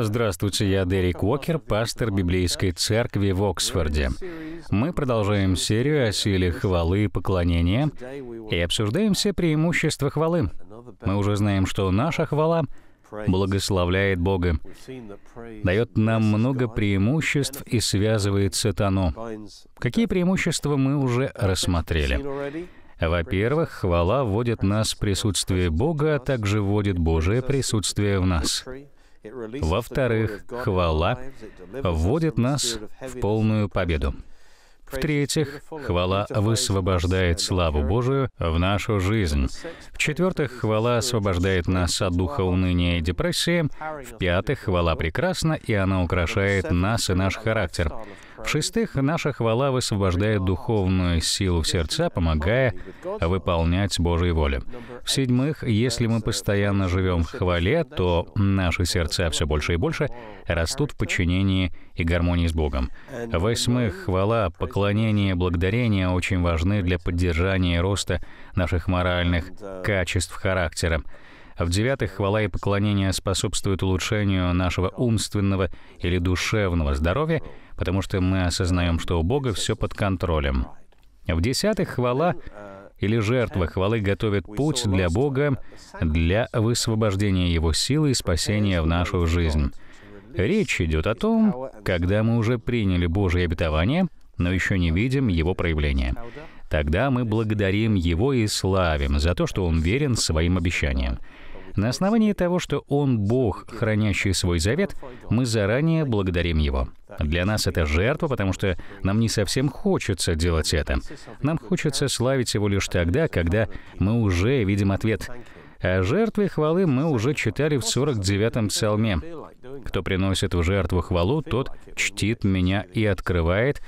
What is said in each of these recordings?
Здравствуйте, я Дерек Уокер, пастор Библейской церкви в Оксфорде. Мы продолжаем серию о силе хвалы и поклонения и обсуждаем все преимущества хвалы. Мы уже знаем, что наша хвала благословляет Бога, дает нам много преимуществ и связывает сатану. Какие преимущества мы уже рассмотрели? Во-первых, хвала вводит нас в присутствие Бога, а также вводит Божие присутствие в нас. Во-вторых, хвала вводит нас в полную победу. В-третьих, хвала высвобождает славу Божию в нашу жизнь. В-четвертых, хвала освобождает нас от духа уныния и депрессии. В-пятых, хвала прекрасна, и она украшает нас и наш характер. В-шестых, наша хвала высвобождает духовную силу в сердца, помогая выполнять Божьей воле. В-седьмых, если мы постоянно живем в хвале, то наши сердца все больше и больше растут в подчинении и гармонии с Богом. В-восьмых, хвала, поклонение благодарение очень важны для поддержания и роста наших моральных качеств характера. А В-девятых, хвала и поклонение способствуют улучшению нашего умственного или душевного здоровья, потому что мы осознаем, что у Бога все под контролем. В-десятых, хвала или жертва хвалы готовит путь для Бога для высвобождения Его силы и спасения в нашу жизнь. Речь идет о том, когда мы уже приняли Божье обетование, но еще не видим его проявления. Тогда мы благодарим Его и славим за то, что Он верен своим обещаниям. На основании того, что Он Бог, хранящий свой завет, мы заранее благодарим Его. Для нас это жертва, потому что нам не совсем хочется делать это. Нам хочется славить Его лишь тогда, когда мы уже видим ответ. О жертве хвалы мы уже читали в 49-м псалме. «Кто приносит в жертву хвалу, тот чтит меня и открывает,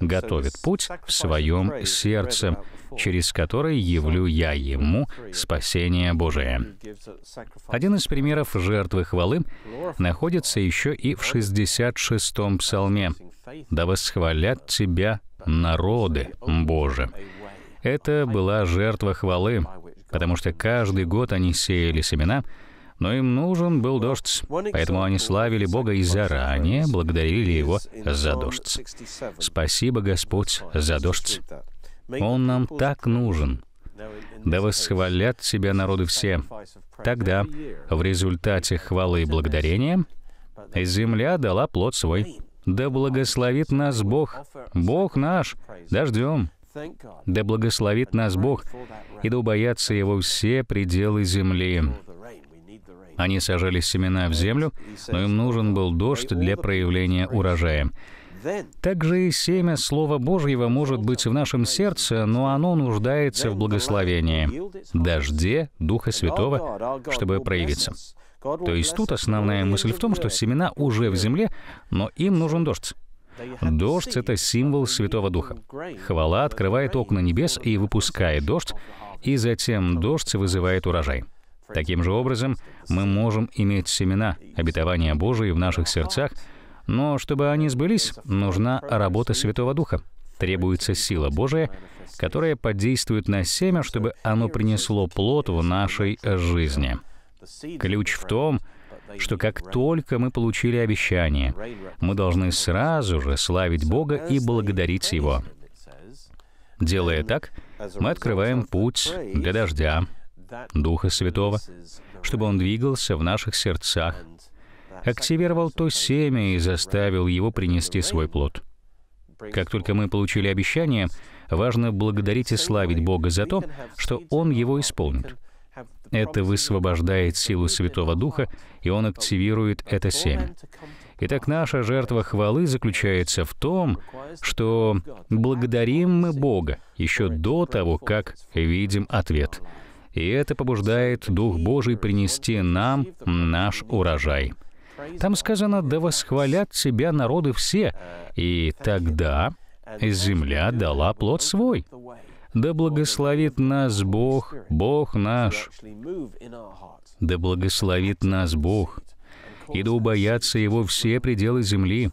готовит путь в своем сердце» через который явлю я ему спасение Божие. Один из примеров жертвы хвалы находится еще и в 66-м псалме. «Да восхвалят тебя народы, Боже». Это была жертва хвалы, потому что каждый год они сеяли семена, но им нужен был дождь, поэтому они славили Бога и заранее благодарили Его за дождь. «Спасибо, Господь, за дождь». Он нам так нужен. Да восхвалят себя народы все. Тогда, в результате хвалы и благодарения, земля дала плод свой. Да благословит нас Бог, Бог наш, дождем. Да благословит нас Бог, и да убоятся Его все пределы земли. Они сажали семена в землю, но им нужен был дождь для проявления урожая. Также и семя Слова Божьего может быть в нашем сердце, но оно нуждается в благословении, дожде Духа Святого, чтобы проявиться. То есть тут основная мысль в том, что семена уже в земле, но им нужен дождь. Дождь — это символ Святого Духа. Хвала открывает окна небес и выпускает дождь, и затем дождь вызывает урожай. Таким же образом, мы можем иметь семена обетования Божии в наших сердцах — но чтобы они сбылись, нужна работа Святого Духа. Требуется сила Божия, которая подействует на семя, чтобы оно принесло плод в нашей жизни. Ключ в том, что как только мы получили обещание, мы должны сразу же славить Бога и благодарить Его. Делая так, мы открываем путь для дождя, Духа Святого, чтобы Он двигался в наших сердцах активировал то семя и заставил его принести свой плод. Как только мы получили обещание, важно благодарить и славить Бога за то, что Он его исполнит. Это высвобождает силу Святого Духа, и Он активирует это семя. Итак, наша жертва хвалы заключается в том, что благодарим мы Бога еще до того, как видим ответ. И это побуждает Дух Божий принести нам наш урожай. Там сказано, да восхвалят тебя народы все, и тогда земля дала плод свой. Да благословит нас Бог, Бог наш. Да благословит нас Бог, и да убоятся Его все пределы земли.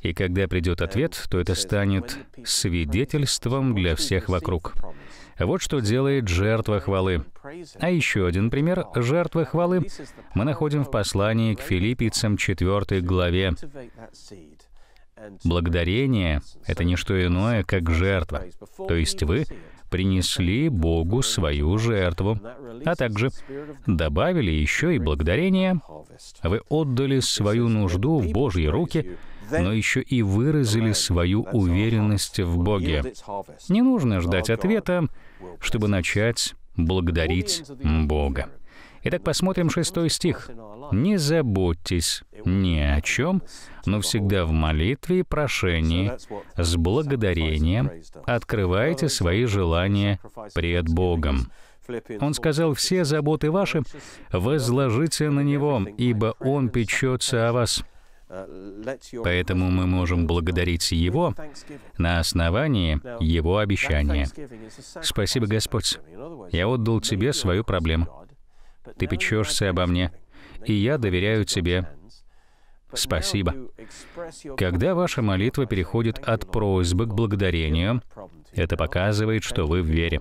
И когда придет ответ, то это станет свидетельством для всех вокруг. Вот что делает жертва хвалы. А еще один пример жертвы хвалы мы находим в послании к филиппийцам 4 главе. Благодарение — это не что иное, как жертва. То есть вы принесли Богу свою жертву, а также добавили еще и благодарение. Вы отдали свою нужду в Божьи руки, но еще и выразили свою уверенность в Боге. Не нужно ждать ответа, чтобы начать благодарить Бога. Итак, посмотрим шестой стих. «Не заботьтесь ни о чем, но всегда в молитве и прошении с благодарением открывайте свои желания пред Богом». Он сказал, «Все заботы ваши возложите на Него, ибо Он печется о вас». Поэтому мы можем благодарить Его на основании Его обещания. «Спасибо, Господь, я отдал Тебе свою проблему. Ты печешься обо мне, и я доверяю Тебе. Спасибо. Когда ваша молитва переходит от просьбы к благодарению, это показывает, что вы в вере.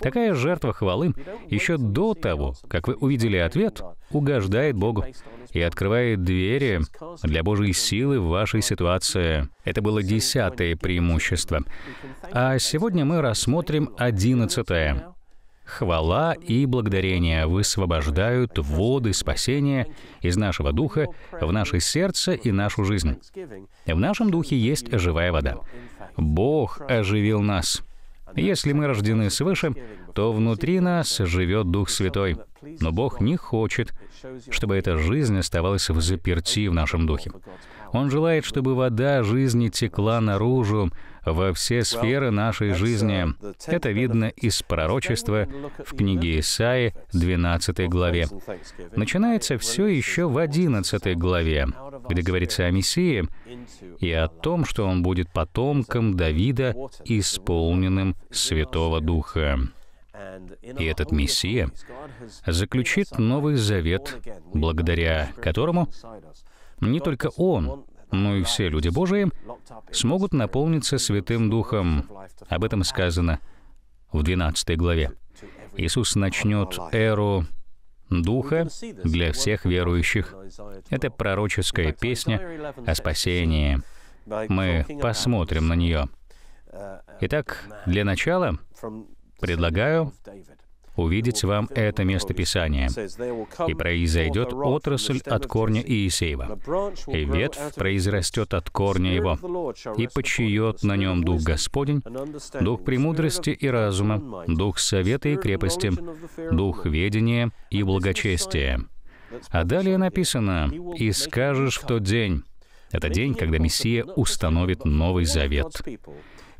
Такая жертва хвалы еще до того, как вы увидели ответ, угождает Богу и открывает двери для Божьей силы в вашей ситуации. Это было десятое преимущество. А сегодня мы рассмотрим одиннадцатое. Хвала и благодарение высвобождают воды спасения из нашего духа в наше сердце и нашу жизнь. В нашем духе есть живая вода. Бог оживил нас. Если мы рождены свыше, то внутри нас живет Дух Святой. Но Бог не хочет, чтобы эта жизнь оставалась в заперти в нашем духе. Он желает, чтобы вода жизни текла наружу, во все сферы нашей жизни. Uh, Это видно из пророчества в книге Исаи, 12 главе. Начинается все еще в 11 главе, где говорится о Мессии и о том, что он будет потомком Давида, исполненным Святого Духа. И этот Мессия заключит Новый Завет, благодаря которому не только Он, но ну и все люди Божии смогут наполниться Святым Духом. Об этом сказано в 12 главе. Иисус начнет эру Духа для всех верующих. Это пророческая песня о спасении. Мы посмотрим на нее. Итак, для начала предлагаю увидеть вам это местописание. И произойдет отрасль от корня Иисеева, и ветвь произрастет от корня его, и почиет на нем Дух Господень, Дух премудрости и разума, Дух совета и крепости, Дух ведения и благочестия». А далее написано «И скажешь в тот день». Это день, когда Мессия установит Новый Завет.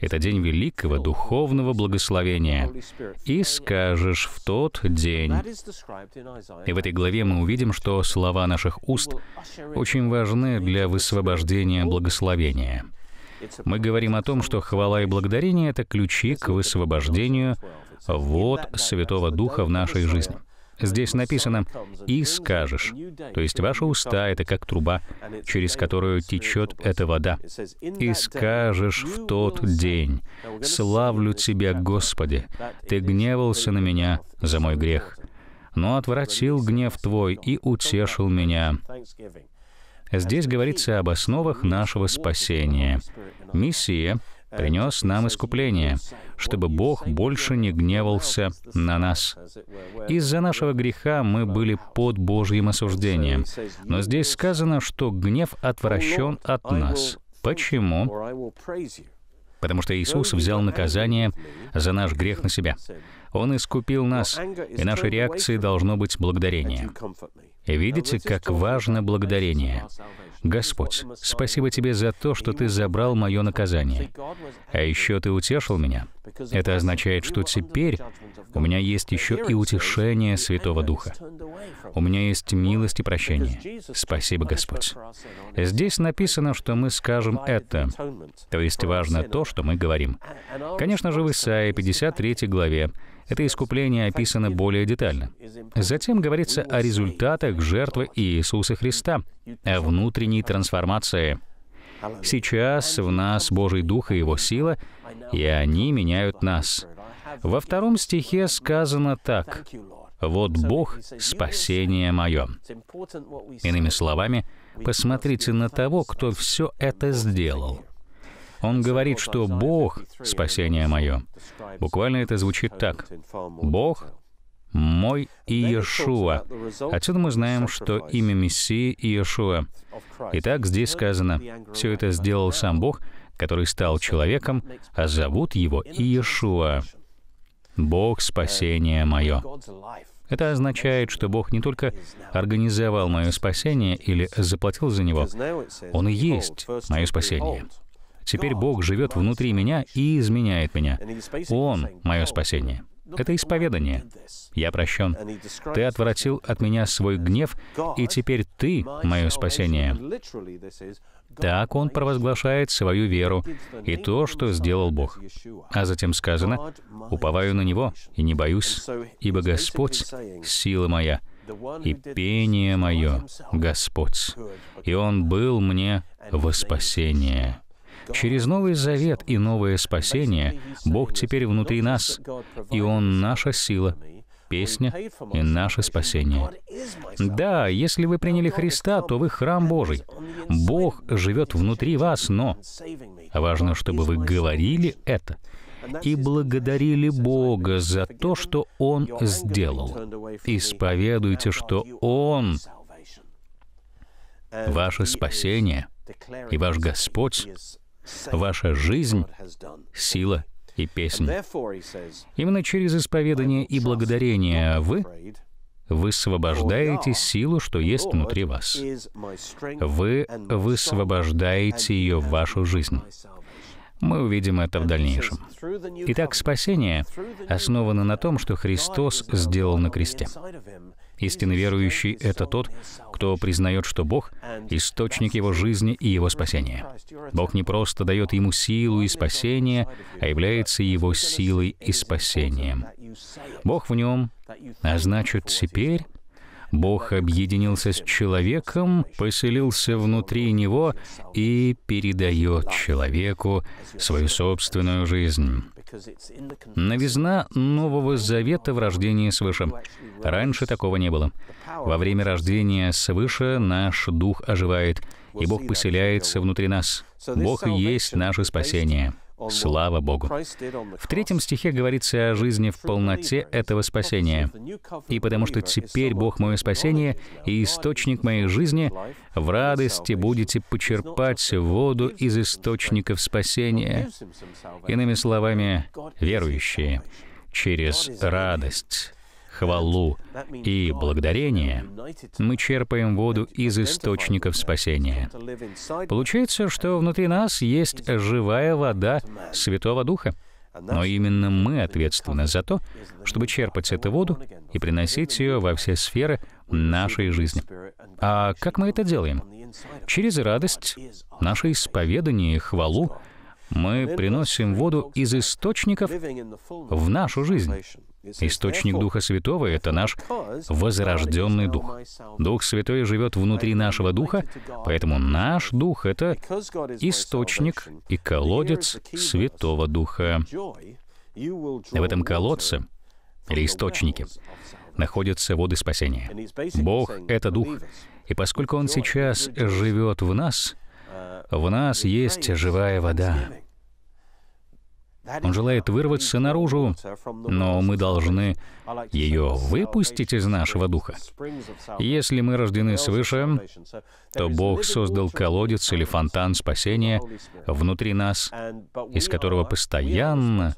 Это день великого духовного благословения. «И скажешь в тот день». И в этой главе мы увидим, что слова наших уст очень важны для высвобождения благословения. Мы говорим о том, что хвала и благодарение — это ключи к высвобождению вот Святого Духа в нашей жизни. Здесь написано «и скажешь». То есть ваши уста — это как труба, через которую течет эта вода. «И скажешь в тот день, славлю Тебя, Господи, Ты гневался на меня за мой грех, но отвратил гнев Твой и утешил меня». Здесь говорится об основах нашего спасения. Миссия — принес нам искупление, чтобы Бог больше не гневался на нас. Из-за нашего греха мы были под Божьим осуждением. Но здесь сказано, что гнев отвращен от нас. Почему? Потому что Иисус взял наказание за наш грех на себя. Он искупил нас, и нашей реакцией должно быть благодарение. Видите, как важно благодарение. Господь, спасибо Тебе за то, что Ты забрал мое наказание. А еще Ты утешил меня. Это означает, что теперь у меня есть еще и утешение Святого Духа. У меня есть милость и прощение. Спасибо, Господь. Здесь написано, что мы скажем это, то есть важно то, что мы говорим. Конечно же, в Исаии 53 главе это искупление описано более детально. Затем говорится о результатах жертвы Иисуса Христа, о внутренней трансформации. Сейчас в нас Божий Дух и Его сила, и они меняют нас. Во втором стихе сказано так. «Вот Бог — спасение мое». Иными словами, посмотрите на того, кто все это сделал. Он говорит, что Бог — спасение мое. Буквально это звучит так. Бог — мой Иешуа. Отсюда мы знаем, что имя Мессии — Иешуа. Итак, здесь сказано, все это сделал сам Бог, который стал человеком, а зовут его Иешуа. Бог — спасение мое. Это означает, что Бог не только организовал мое спасение или заплатил за него, Он и есть мое спасение. Теперь Бог живет внутри меня и изменяет меня. Он — мое спасение. Это исповедание. Я прощен. Ты отвратил от меня свой гнев, и теперь ты — мое спасение. Так он провозглашает свою веру и то, что сделал Бог. А затем сказано, «Уповаю на Него и не боюсь, ибо Господь — сила моя, и пение мое — Господь, и Он был мне во спасение». Через Новый Завет и новое спасение Бог теперь внутри нас, и Он наша сила, песня и наше спасение. Да, если вы приняли Христа, то вы храм Божий. Бог живет внутри вас, но важно, чтобы вы говорили это и благодарили Бога за то, что Он сделал. Исповедуйте, что Он — ваше спасение и ваш Господь Ваша жизнь — сила и песнь. Именно через исповедание и благодарение вы высвобождаете силу, что есть внутри вас. Вы высвобождаете ее в вашу жизнь. Мы увидим это в дальнейшем. Итак, спасение основано на том, что Христос сделал на кресте. Истинно верующий — это тот, кто признает, что Бог — источник его жизни и его спасения. Бог не просто дает ему силу и спасение, а является его силой и спасением. Бог в нем, а значит, теперь Бог объединился с человеком, поселился внутри него и передает человеку свою собственную жизнь. Новизна Нового Завета в рождении свыше. Раньше такого не было. Во время рождения свыше наш дух оживает, и Бог поселяется внутри нас. Бог и есть наше спасение. Слава Богу. В третьем стихе говорится о жизни в полноте этого спасения. «И потому что теперь Бог мое спасение и источник моей жизни, в радости будете почерпать воду из источников спасения». Иными словами, верующие через радость хвалу и благодарение, мы черпаем воду из источников спасения. Получается, что внутри нас есть живая вода Святого Духа. Но именно мы ответственны за то, чтобы черпать эту воду и приносить ее во все сферы нашей жизни. А как мы это делаем? Через радость, наше исповедание и хвалу мы приносим воду из источников в нашу жизнь. Источник Духа Святого — это наш возрожденный Дух. Дух Святой живет внутри нашего Духа, поэтому наш Дух — это источник и колодец Святого Духа. В этом колодце или источнике находятся воды спасения. Бог — это Дух, и поскольку Он сейчас живет в нас, в нас есть живая вода. Он желает вырваться наружу, но мы должны ее выпустить из нашего духа. Если мы рождены свыше, то Бог создал колодец или фонтан спасения внутри нас, из которого постоянно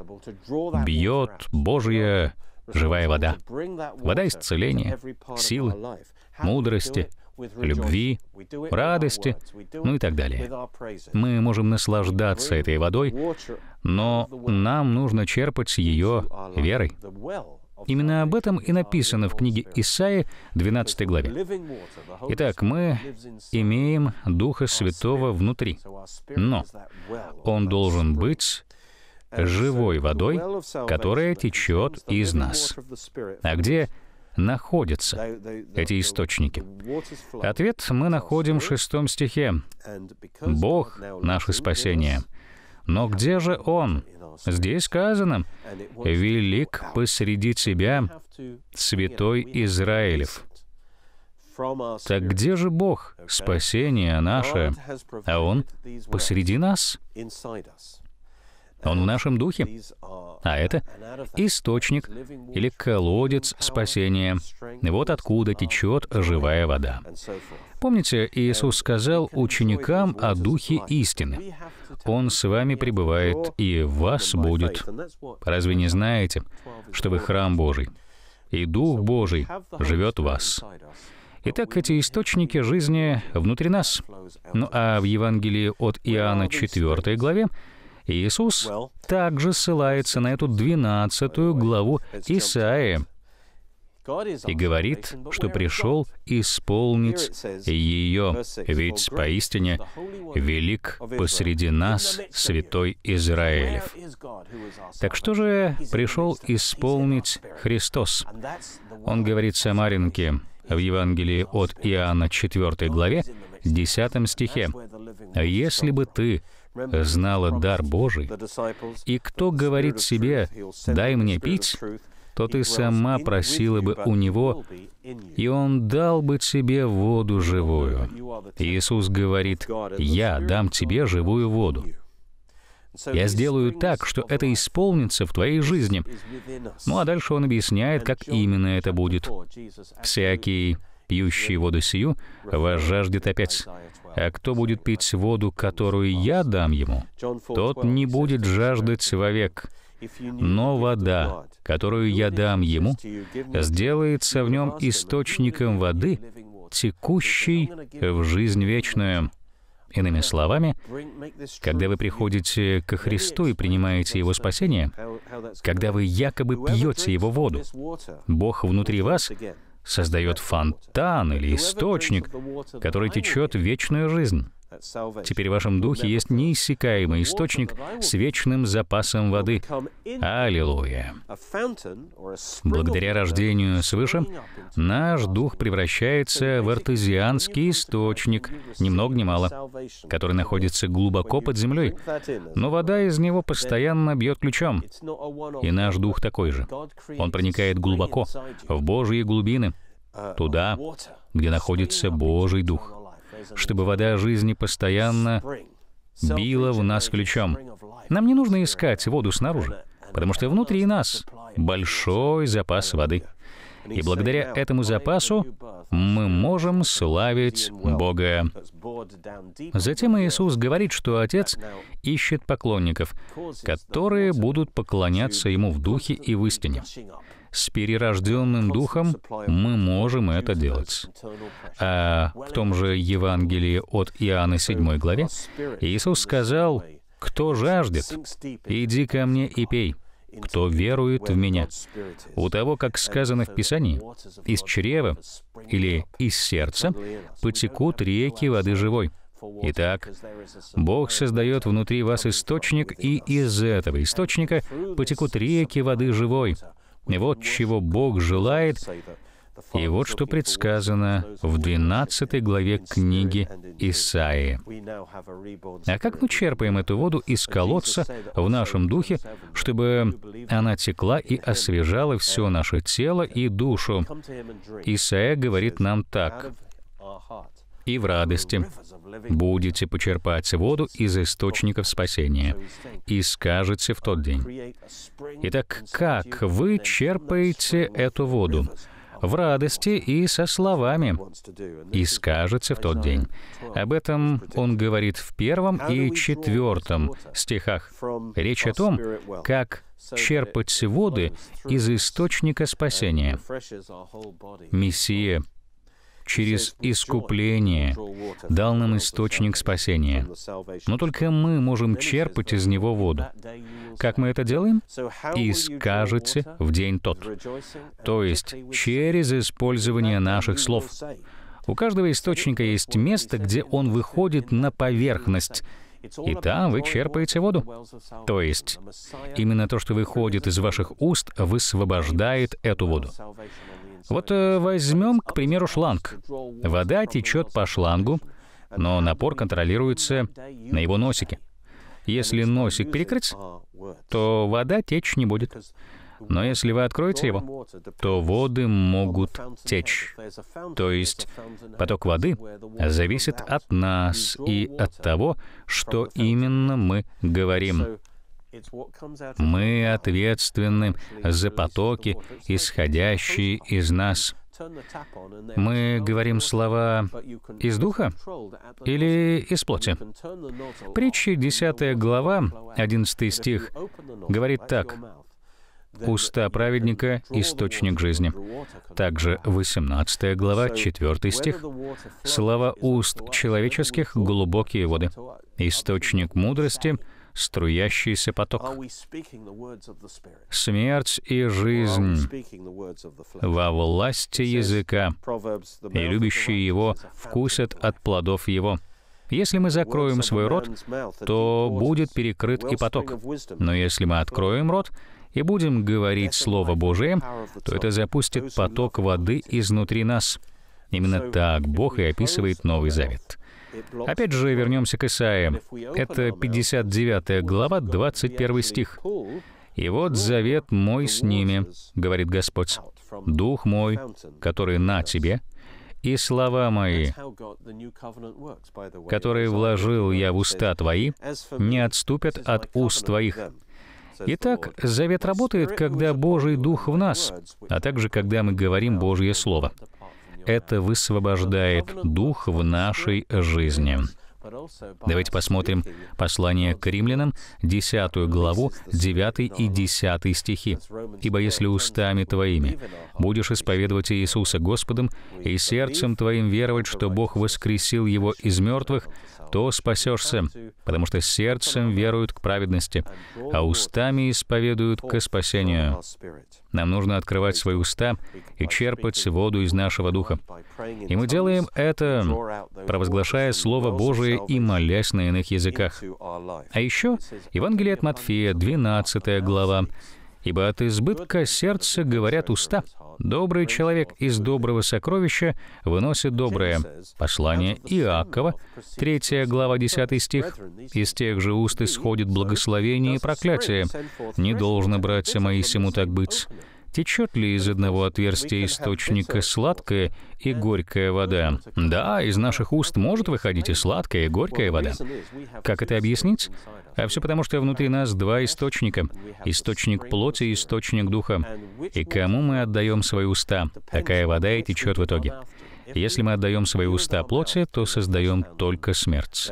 бьет Божья живая вода. Вода исцеления, силы, мудрости — любви, радости, ну и так далее. Мы можем наслаждаться этой водой, но нам нужно черпать ее верой. Именно об этом и написано в книге Исаи, 12 главе. Итак, мы имеем Духа Святого внутри, но Он должен быть живой водой, которая течет из нас. А где находятся эти источники? Ответ мы находим в шестом стихе. «Бог — наше спасение». Но где же Он? Здесь сказано, «Велик посреди тебя, святой Израилев». Так где же Бог, спасение наше, а Он посреди нас? Он в нашем духе. А это источник или колодец спасения. Вот откуда течет живая вода. Помните, Иисус сказал ученикам о Духе истины. Он с вами пребывает, и вас будет. Разве не знаете, что вы храм Божий, и Дух Божий живет в вас? Итак, эти источники жизни внутри нас. Ну а в Евангелии от Иоанна 4 главе Иисус также ссылается на эту 12 главу Исаии и говорит, что пришел исполнить ее, ведь поистине велик посреди нас святой Израилев. Так что же пришел исполнить Христос? Он говорит Самаринке в Евангелии от Иоанна 4 главе, 10 стихе, «Если бы ты знала дар Божий, и кто говорит себе «дай мне пить», то ты сама просила бы у Него, и Он дал бы тебе воду живую. Иисус говорит, «Я дам тебе живую воду». Я сделаю так, что это исполнится в твоей жизни. Ну а дальше он объясняет, как именно это будет. Всякий, пьющий воду сию, вас жаждет опять. А кто будет пить воду, которую я дам ему, тот не будет жаждать вовек. Но вода, которую я дам ему, сделается в нем источником воды, текущей в жизнь вечную. Иными словами, когда вы приходите ко Христу и принимаете Его спасение, когда вы якобы пьете Его воду, Бог внутри вас создает фонтан или источник, который течет вечную жизнь. Теперь в вашем духе есть неиссякаемый источник с вечным запасом воды. Аллилуйя! Благодаря рождению свыше наш дух превращается в артезианский источник, ни много ни мало, который находится глубоко под землей, но вода из него постоянно бьет ключом. И наш дух такой же. Он проникает глубоко, в Божьи глубины, туда, где находится Божий Дух чтобы вода жизни постоянно била в нас ключом. Нам не нужно искать воду снаружи, потому что внутри нас большой запас воды. И благодаря этому запасу мы можем славить Бога. Затем Иисус говорит, что Отец ищет поклонников, которые будут поклоняться Ему в духе и в истине с перерожденным духом мы можем это делать. А в том же Евангелии от Иоанна 7 главе Иисус сказал, «Кто жаждет, иди ко мне и пей» кто верует в Меня. У того, как сказано в Писании, из чрева или из сердца потекут реки воды живой. Итак, Бог создает внутри вас источник, и из этого источника потекут реки воды живой. И вот чего Бог желает, и вот что предсказано в 12 главе книги Исаии. А как мы черпаем эту воду из колодца в нашем духе, чтобы она текла и освежала все наше тело и душу? Исаия говорит нам так и в радости будете почерпать воду из источников спасения, и скажете в тот день. Итак, как вы черпаете эту воду? в радости и со словами, и скажете в тот день. Об этом он говорит в первом и четвертом стихах. Речь о том, как черпать воды из источника спасения. Мессия через искупление дал нам источник спасения. Но только мы можем черпать из него воду. Как мы это делаем? «И скажете в день тот». То есть через использование наших слов. У каждого источника есть место, где он выходит на поверхность — и там вы черпаете воду. То есть именно то, что выходит из ваших уст, высвобождает эту воду. Вот э, возьмем, к примеру, шланг. Вода течет по шлангу, но напор контролируется на его носике. Если носик перекрыть, то вода течь не будет, но если вы откроете его, то воды могут течь. То есть поток воды зависит от нас и от того, что именно мы говорим. Мы ответственны за потоки, исходящие из нас. Мы говорим слова из духа или из плоти? Притча 10 глава, 11 стих, говорит так. Уста праведника — источник жизни. Также 18 глава, 4 стих. Слова уст человеческих — глубокие воды. Источник мудрости — струящийся поток. Смерть и жизнь во власти языка, и любящие его вкусят от плодов его. Если мы закроем свой рот, то будет перекрыт и поток. Но если мы откроем рот, и будем говорить Слово Божие, то это запустит поток воды изнутри нас. Именно так Бог и описывает Новый Завет. Опять же, вернемся к Исаии. Это 59 глава, 21 стих. «И вот завет мой с ними, — говорит Господь, — Дух мой, который на тебе, и слова мои, которые вложил я в уста твои, не отступят от уст твоих, Итак, завет работает, когда Божий Дух в нас, а также когда мы говорим Божье Слово. Это высвобождает Дух в нашей жизни. Давайте посмотрим послание к римлянам, 10 главу, 9 и 10 стихи. «Ибо если устами твоими будешь исповедовать Иисуса Господом и сердцем твоим веровать, что Бог воскресил Его из мертвых, то спасешься, потому что сердцем веруют к праведности, а устами исповедуют к спасению. Нам нужно открывать свои уста и черпать воду из нашего духа. И мы делаем это, провозглашая Слово Божие и молясь на иных языках. А еще Евангелие от Матфея, 12 глава, ибо от избытка сердца говорят уста. Добрый человек из доброго сокровища выносит доброе. Послание Иакова, 3 глава, 10 стих. Из тех же уст исходит благословение и проклятие. Не должно, братья мои, сему так быть. Течет ли из одного отверстия источника сладкая и горькая вода? Да, из наших уст может выходить и сладкая, и горькая вода. Как это объяснить? А все потому, что внутри нас два источника. Источник плоти и источник духа. И кому мы отдаем свои уста, такая вода и течет в итоге. Если мы отдаем свои уста плоти, то создаем только смерть.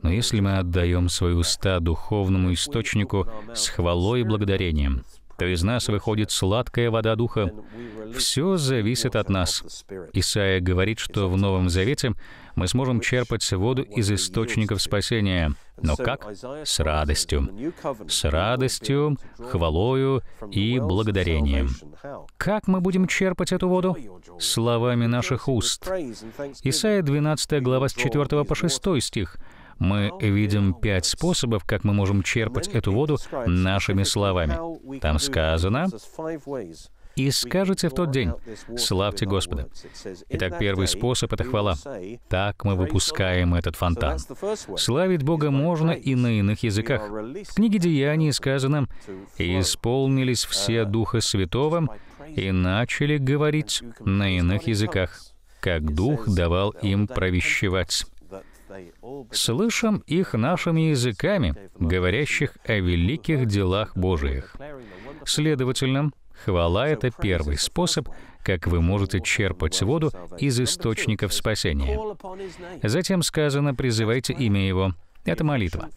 Но если мы отдаем свои уста духовному источнику с хвалой и благодарением, то из нас выходит сладкая вода Духа. Все зависит от нас. Исаия говорит, что в Новом Завете мы сможем черпать воду из источников спасения. Но как? С радостью. С радостью, хвалою и благодарением. Как мы будем черпать эту воду? Словами наших уст. Исаия, 12 глава с 4 по 6 стих — мы видим пять способов, как мы можем черпать эту воду нашими словами. Там сказано, и скажете в тот день, «Славьте Господа». Итак, первый способ — это хвала. Так мы выпускаем этот фонтан. Славить Бога можно и на иных языках. В книге Деяний сказано, «И исполнились все Духа Святого и начали говорить на иных языках, как Дух давал им провещевать» слышим их нашими языками, говорящих о великих делах Божиих. Следовательно, хвала — это первый способ, как вы можете черпать воду из источников спасения. Затем сказано «призывайте имя Его». Это молитва.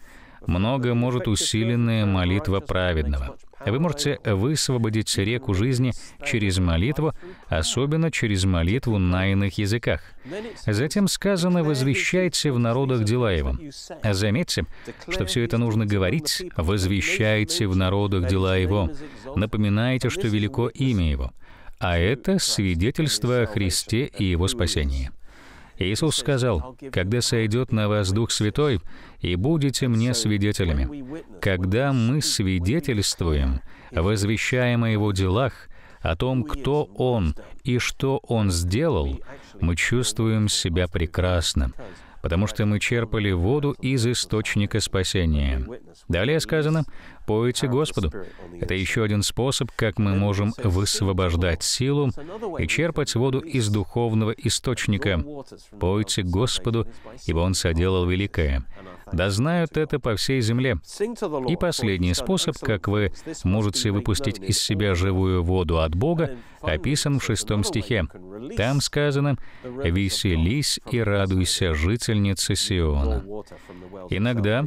Много может усиленная молитва праведного. Вы можете высвободить реку жизни через молитву, особенно через молитву на иных языках. Затем сказано «возвещайте в народах дела его». Заметьте, что все это нужно говорить «возвещайте в народах дела его». Напоминайте, что велико имя его. А это свидетельство о Христе и его спасении. Иисус сказал, «Когда сойдет на вас Дух Святой, и будете мне свидетелями». Когда мы свидетельствуем, возвещаем о Его делах, о том, кто Он и что Он сделал, мы чувствуем себя прекрасно потому что мы черпали воду из источника спасения. Далее сказано, «Пойте Господу». Это еще один способ, как мы можем высвобождать силу и черпать воду из духовного источника. «Пойте Господу, ибо Он соделал великое. Да знают это по всей земле. И последний способ, как вы можете выпустить из себя живую воду от Бога, описан в шестом стихе. Там сказано «Веселись и радуйся, жительница Сиона». Иногда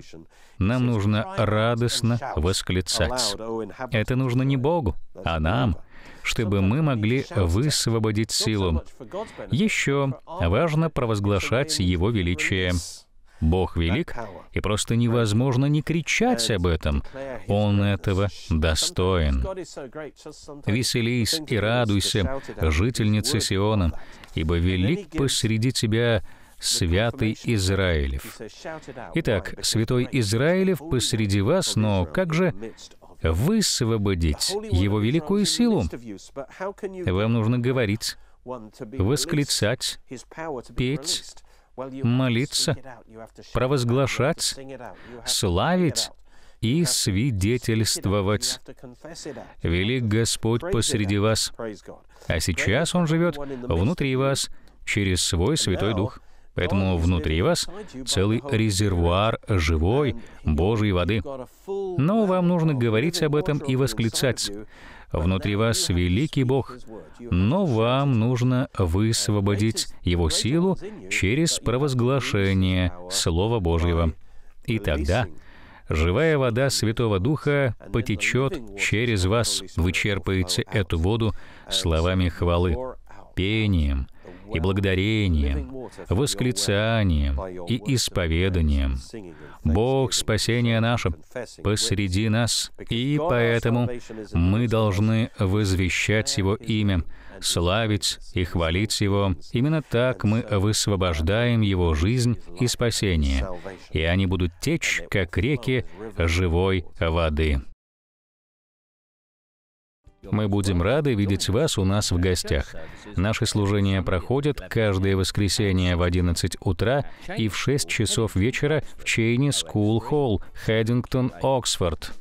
нам нужно радостно восклицать. Это нужно не Богу, а нам, чтобы мы могли высвободить силу. Еще важно провозглашать Его величие. Бог велик, и просто невозможно не кричать об этом. Он этого достоин. Веселись и радуйся, жительница Сиона, ибо велик посреди тебя святый Израилев. Итак, святой Израилев посреди вас, но как же высвободить его великую силу? Вам нужно говорить, восклицать, петь, молиться, провозглашать, славить и свидетельствовать. Велик Господь посреди вас, а сейчас Он живет внутри вас через свой Святой Дух. Поэтому внутри вас целый резервуар живой Божьей воды. Но вам нужно говорить об этом и восклицать. Внутри вас великий Бог, но вам нужно высвободить Его силу через провозглашение Слова Божьего. И тогда живая вода Святого Духа потечет через вас. Вы эту воду словами хвалы, пением, и благодарением, восклицанием и исповеданием. Бог спасения наше посреди нас, и поэтому мы должны возвещать Его имя, славить и хвалить Его. Именно так мы высвобождаем Его жизнь и спасение, и они будут течь, как реки живой воды. Мы будем рады видеть вас у нас в гостях. Наши служения проходят каждое воскресенье в 11 утра и в 6 часов вечера в Чейни Скул Холл, Хэддингтон, Оксфорд.